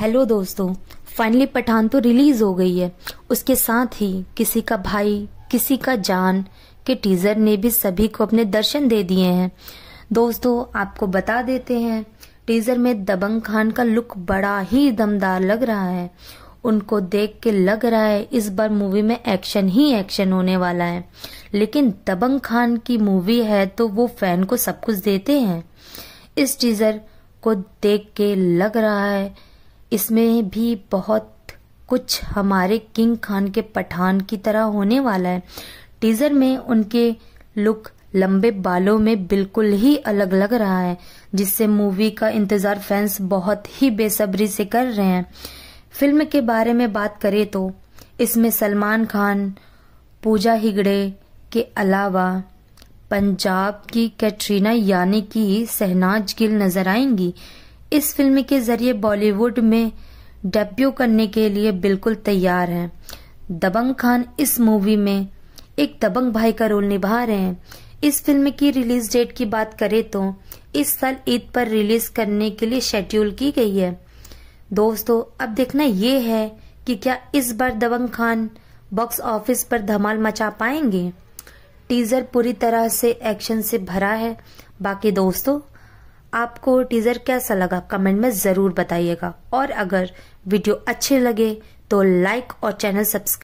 hello दोस्तों finally Pathan तो release हो गई है उसके साथ ही किसी का भाई किसी का जान के टीजर ने भी सभी को अपने दर्शन दे दिए हैं दोस्तों आपको बता देते हैं टीजर में दबंग खान का लुक बड़ा ही दमदार लग रहा है उनको देख के लग रहा है इस बार मूवी में एक्शन ही एक्शन होने वाला है लेकिन दबंग खान की मूवी है तो वो फैन को सब कुछ देते हैं इस टीजर को देख के लग रहा है इसमें भी बहुत कुछ हमारे किंग खान के पठान की तरह होने वाला है टीजर में उनके लुक लंबे बालों में बिल्कुल ही अलग लग रहा है जिससे मूवी का इंतजार फैंस बहुत ही बेसब्री से कर रहे हैं फिल्म के बारे में बात करें तो इसमें सलमान खान पूजा हिगड़े के अलावा पंजाब की कैटरीना यानी कि सहनाज गिल नजर आएंगी इस फिल्म के जरिए बॉलीवुड में डेब्यू करने के लिए बिल्कुल तैयार हैं दबंग खान इस मूवी में एक दबंग भाई का रोल निभा रहे हैं इस फिल्म की रिलीज डेट की बात करें तो इस साल ईद पर रिलीज करने के लिए शेड्यूल की गई है दोस्तों अब देखना ये है कि क्या इस बार दबंग खान बॉक्स ऑफिस पर धमाल मचा पाएंगे टीजर पूरी तरह से एक्शन से भरा है बाकी दोस्तों आपको टीजर कैसा लगा कमेंट में जरूर बताइएगा और अगर वीडियो अच्छे लगे तो लाइक और चैनल सब्सक्राइब